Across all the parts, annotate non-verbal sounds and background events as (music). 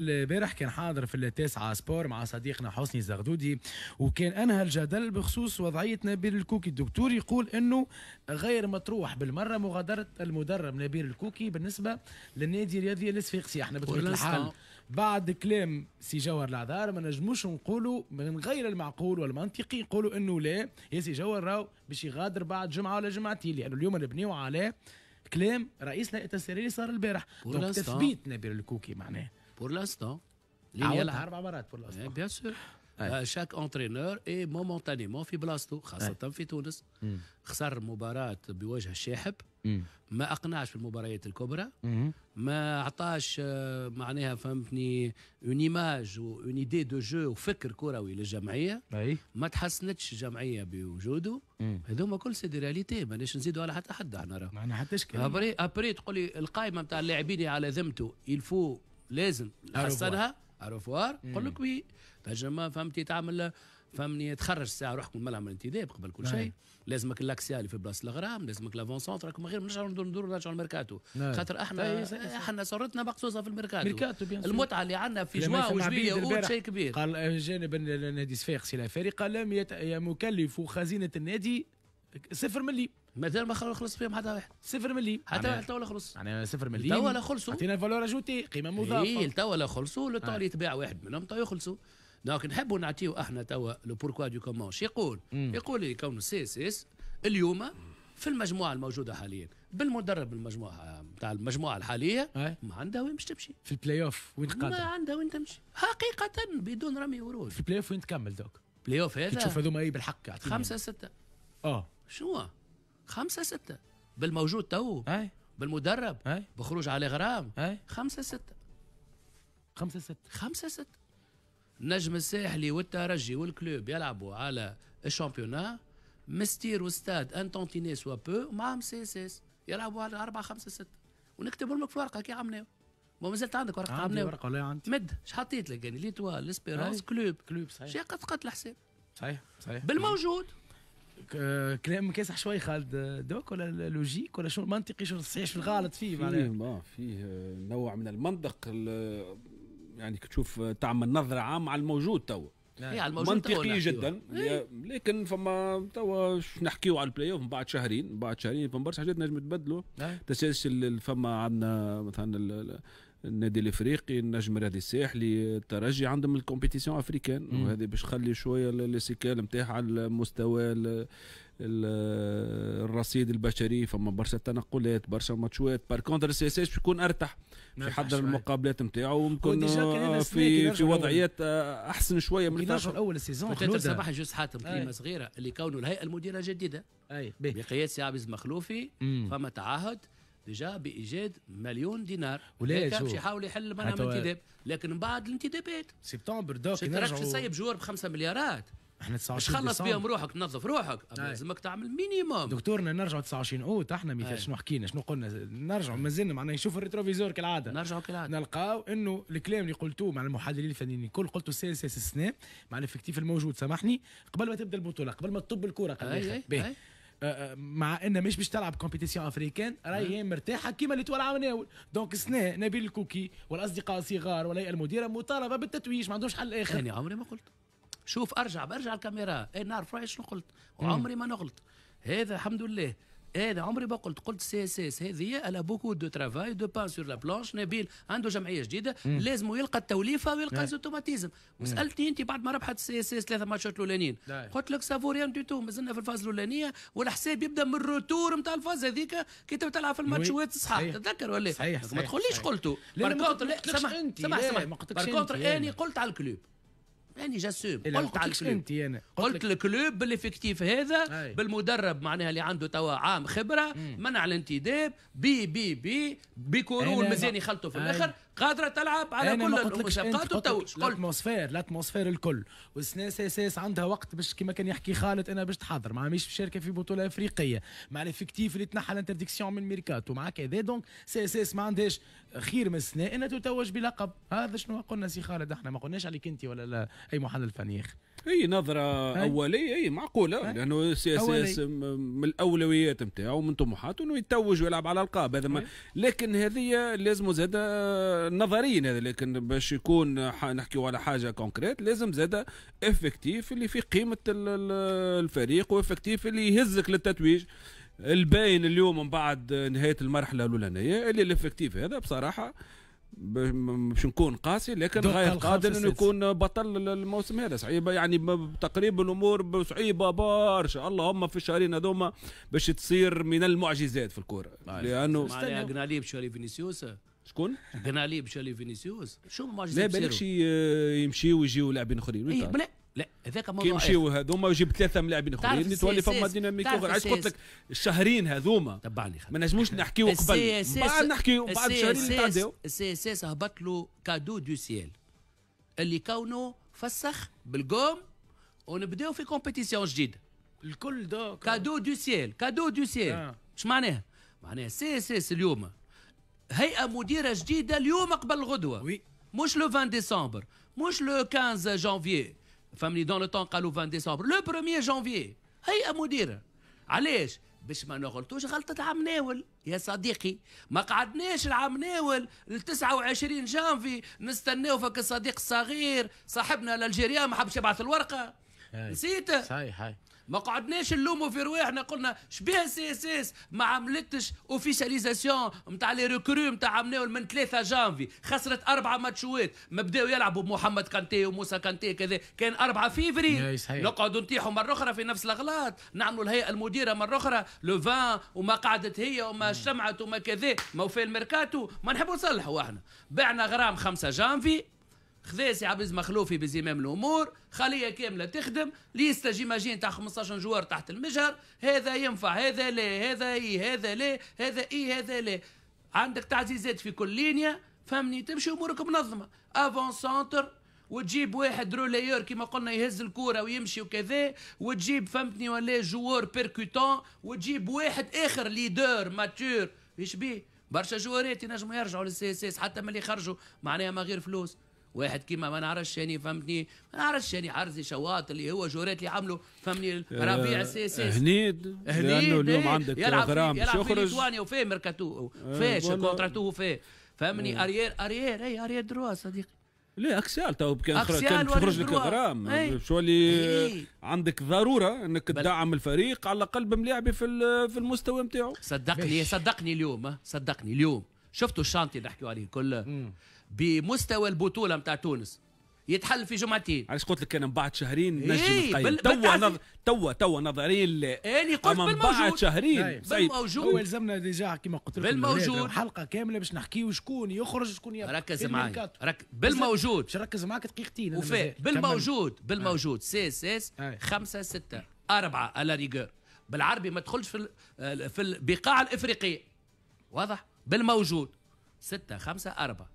البارح كان حاضر في التاسعة سبور مع صديقنا حسني زغدودي وكان انهى الجدل بخصوص وضعية نبيل الكوكي الدكتور يقول انه غير مطروح بالمرة مغادرة المدرب نبيل الكوكي بالنسبة للنادي الرياضي الاسفيقسي احنا بطبيعة الحال بعد كلام سي جوهر العذار ما نجموش نقولوا من غير المعقول والمنطقي نقولوا انه لا يا سي جوهر راهو باش يغادر بعد جمعة ولا جمعتين لانه يعني اليوم نبنيو عليه كلام رئيس الهيئة التسعيرية صار البارح تثبيت نبيل الكوكي معناه Pour l'instant, أربع مرات ah pour l'instant. Eh, bien sûr. أي. شاك اونترينور اي مومونتانيمون في بلاصتو خاصه أي. في تونس مم. خسر مباراه بوجه الشاحب ما اقنعش في المباريات الكبرى مم. ما عطاش معناها فهمتني اون ايماج اون ايدي دو جو وفكر كروي للجمعيه أي. ما تحسنتش الجمعيه بوجوده هذوما كل سي دي رياليتي ماناش نزيدوا على حتى حد احنا راه معناها حتى اشكال ابري ابري تقول لي القائمه نتاع اللاعبين على ذمته الفو لازم حصلها عرفوار قول لك وي تنجم فهمتي تعمل فهمني تخرج الساعه روحك من ملعب الانتداب قبل كل شيء نعم. لازمك اللاكسيالي في بلاصه الغرام لازمك لافون سونتر راكم غير نرجعوا ندور نرجعوا الميركاتو نعم. خاطر احنا طيب، احنا صورتنا مقصوصه في الميركاتو ميركاتو المتعه اللي عندنا في جوا وجبيه شيء كبير قال جانبا النادي صفاقسي الافارقه لم يت... مكلف خزينه النادي صفر مليم مازال ما خلص فيهم حتى واحد صفر مليم حتى يعني واحد توا لا خلص يعني صفر مليم توا لا خلصوا عطينا فالور اجوتي قيمه إيه، مضافه اي توا لا خلصوا آه. لو اللي يتباع واحد منهم توا يخلصوا دونك نحبوا نعطيو احنا توا لو بوركوا دو كومونش يقول مم. يقول كون سي اس اس اليوم في المجموعه الموجوده حاليا بالمدرب المجموعه نتاع المجموعه الحاليه إيه. ما عندها وين باش تمشي في البلاي اوف وين قادر ما عندها وين تمشي حقيقه بدون رمي ورود في البلاي اوف وين تكمل دوك بلاي اوف هذا تشوف هذوما اي بالحق خمسه سته اه شنو خمسه سته بالموجود تو اي بالمدرب اي بخروج على غرام اي خمسه سته خمسه سته خمسه سته النجم الساحلي والترجي والكلوب يلعبوا على الشامبيونان مستير وستاد ان تونتيني سوا بو معاهم سي اس اس يلعبوا على أربعة خمسة ستة ونكتبوا لك في ورقة كي عمناو ما مازلت عندك ورقة عمناو عندي ورقة ولا عندي مد اش حطيت لك يعني ليتوال ليسبيرونس كلوب كلوب صحيح شي قد قد الحساب صحيح صحيح بالموجود كلام كاسح شوي خالد دوك ولا لوجيك ولا شو منطقي شو صحيح في الغلط فيه معناها فيه ما فيه آه، نوع من المنطق يعني تشوف تعمل نظره عامه على الموجود توا منطقي جدا إيه. لكن فما توا نحكيو على البلاي اوف من بعد شهرين من بعد شهرين فما برشا حاجات نجم تبدلوا نعم. تسلسل فما عندنا مثلا النادي الافريقي النجم الرياضي الساحلي الترجي عندهم الكومبيتيسيون افريكان وهذه باش تخلي شويه السيكال نتاعها على المستوى الرصيد البشري فما برشا تنقلات برشا ماتشوات بار كونتر سي اس اس يكون ارتح في حضر المقابلات نتاعو ويكون آه، في في وضعيات آه، احسن شويه من في اول السيزون خاطر صباح جوز حاتم كلمه صغيره اللي كونه الهيئه المديره جديده اي سي عبد المخلوفي فما تعهد ديجا بايجاد مليون دينار وليش باش يحاول يحل منع من الانتداب لكن من بعد الانتدابات سبتمبر دوك نرجعوا تراك تسيب جوار ب 5 مليارات احنا 29 تخلص بهم روحك تنظف روحك لازمك تعمل مينيموم دكتورنا نرجعوا 29 اوت احنا مثال شنو حكينا شنو قلنا نرجعوا مازلنا معناها نشوف الريتروفيزور كالعاده نرجعوا كالعاده نلقاو انه الكلام اللي قلتوه مع المحللين الفنيين الكل قلته سياسي استثناء مع الافكتيف الموجود سامحني قبل ما تبدا البطوله قبل ما تطب الكره أي آه، آه، مع انها مش باش تلعب كومبيتيسيون افريكان راهي نعم. مرتاحه كيما اللي تولع مناول دونك سنا نبيل الكوكي والاصدقاء الصغار ولا المديره مطالبه بالتتويج ما عندهمش حل اخر انا عمري ما قلت شوف ارجع برجع الكاميرا اي نعرف روحي شنو قلت وعمري ما نغلط هذا الحمد لله هذا إيه، عمري ما قلت قلت سي اس اس هذه الا بوكو دو ترافاي دو بان سور لا بلانش نبيل عنده جمعيه جديده لازم يلقى التوليفه ويلقى زوتوماتيزم نعم. وسالتني انت بعد ما ربحت السي اس اس ثلاثه ماتشات الاولانيين نعم. قلت لك سافوريان دي تو مازلنا في الفاز الاولانيه والحساب يبدا من الروتور نتاع الفاز هذيك كي تلعب في الماتشات صح تتذكر ولا صحيح ما تقوليش قلتو لا ما قلتلكش انت سمح سمح ما قلتلكش انا قلت على الكلوب يعني جاسوم قلت على الكلوب انت أنا. يعني. قلت, قلت الكلوب بالافكتيف هذا أي. بالمدرب معناها اللي عنده توا عام خبره مم. منع الانتداب بي بي بي بكورون المزيان يخلطوا في الاخر قادره تلعب على كل المشقات والتوج الاتموسفير الاتموسفير الكل والسنة سيس عندها وقت باش كما كان يحكي خالد انا باش تحضر ما عميش مشاركه في بطوله افريقيه مع الافكتيف اللي تنحى الانترديكسيون من ميركاتو مع كذا دونك سي اس ما عندهاش خير من السنة انها تتوج بلقب هذا شنو قلنا سي خالد احنا ما قلناش عليك انت ولا لا اي محلل فني اي نظره هاي. اوليه اي معقوله أي. لانه سي اس اس من الاولويات نتاعو من طموحاته انه يتوج ويلعب على القاب هذا لكن هذه لازم زاد نظريا هذا لكن باش يكون نحكيو على حاجه كونكريت لازم زاد افكتيف اللي في قيمه الفريق وافكتيف اللي يهزك للتتويج الباين اليوم من بعد نهايه المرحله الاولانيه اللي الافكتيف هذا بصراحه باش نكون قاسي لكن غير قادر انه يكون بطل الموسم هذا صعيبه يعني تقريبا الامور صعيبه برشا اللهم في الشهرين هذوما باش تصير من المعجزات في الكوره طيب. لانه معناها قناليب شاري فينيسيوس شكون؟ قناليب شاري فينيسيوس شو المعجزات لا بالك آه، يمشي ويجيو لاعبين اخرين لا هذاك موضوع كيمشيو يمشيو هذوما ويجيب ثلاثه ملاعبين اخرين تولي فما ديناميك اخرى علاش قلت لك الشهرين هذوما تبعني ما نجموش (laughs) نحكيو قبل بعد نحكيو بعد شهرين تعداو السي اس اس هبط له كادو دو سيال اللي كونه فسخ بالقوم ونبداو في كومبيتيسيون جديده الكل ده كادو دو سيال كادو دو سيال آه. اش معناها؟ معناها سي اس اس اليوم هيئه مديره جديده اليوم قبل الغدوه وي مش لو 20 ديسمبر مش لو 15 جانفيي فهمني دون لو طون قالوا 20 ديسمبر لو 1 جانفي هي مديره علاش باش ما نغلطوش غلطة عام ناول يا صديقي ما قعدناش العام ناول ل 29 جانفي نستناو فك الصديق الصغير صاحبنا الألجيريان ما حبش يبعث الورقة نسيته صحيح هاي. ما قعدناش نلوموا في رواحنا قلنا شبيه السي اس اس ما عملتش اوفيشاليزاسيون نتاع لي ريكرو نتاع عملناهم من 3 جانفي خسرت اربعه ماتشوات ما بداو يلعبوا بمحمد كانتي وموسى كانتي كذا كان 4 فيفري نقعدوا نطيحوا مره اخرى في نفس الاغلاط نعملوا الهيئه المديره مره اخرى لو فان وما قعدت هي وما اجتمعت وما كذا ما في الميركاتو ما نحبوا نصلحوا احنا بعنا غرام 5 جانفي خذا سي عبد مخلوفي بزمام الامور خليه كامله تخدم ليستا ماجين تاع 15 جوار تحت المجهر هذا ينفع هذا لا هذا اي هذا لا هذا اي هذا لا عندك تعزيزات في كل لينيا فهمني تمشي امورك منظمه افون سونتر وتجيب واحد رولايور كما قلنا يهز الكوره ويمشي وكذا وتجيب فهمتني ولا جوار بيركوتون وتجيب واحد اخر ليدر ماتور ايش بيه برشا جوارات ينجموا يرجعوا للسي اس اس حتى ملي خرجوا معناها ما غير فلوس واحد كيما ما نعرفش يعني فهمتني ما نعرفش يعني حرزي شواط اللي هو جورات اللي عملوا فهمني ربيع آه، سي هنيد لانه اليوم عندك غرام باش يخرج يلعب في وفيه ميركاتو آه، فاش كونتراتو فيه فهمني آه. اريير اريير اي اريير دروا صديقي لا اكسيال تو كان تخرج لك غرام إيه. شو اللي إيه. عندك ضروره انك تدعم الفريق على الاقل بملاعبي في في المستوى نتاعو صدقني صدقني اليوم صدقني اليوم شفتوا الشانتي اللي نحكيو عليه كله بمستوى البطوله نتاع تونس يتحل في جمعتين علاش قلت لك انا من بعد شهرين إيه، نجم إيه نقيم توا نظ... توا توا نظريا انا اني قلت من بعد شهرين نعم. بالموجود هو يلزمنا ديجا كما قلت لك بالموجود حلقه كامله باش نحكيو شكون يخرج شكون يبقى ركز معايا رك... بالموجود باش نركز معاك دقيقتين وفاء بالموجود آه. بالموجود سيس سيس آه. خمسه سته اربعه على ريغور بالعربي ما تدخلش في ال... آه، في البقاع الافريقيه واضح بالموجود سته خمسه اربعه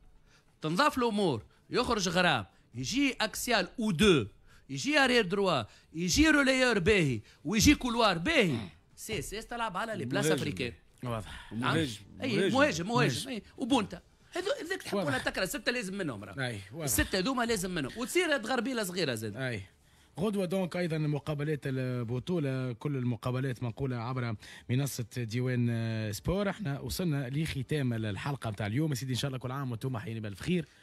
تنضاف الامور يخرج غرام يجي اكسيال او دو يجي ارير دروا يجي رولايور باهي ويجي كولوار باهي سي سي تلعب على لي بلاص افريكان واضح مهاجم اي مهاجم مهاجم وبونتا هذو هذاك تحب تكره سته لازم منهم راه السته هذوما لازم منهم وتصير غربيله صغيره زاد اي غدوة دونك أيضا مقابلات البطولة كل المقابلات منقولة عبر منصة ديوان سبور احنا وصلنا لختام الحلقة نتاع اليوم سيدي إن شاء الله كل عام وأنتم حيين بالف خير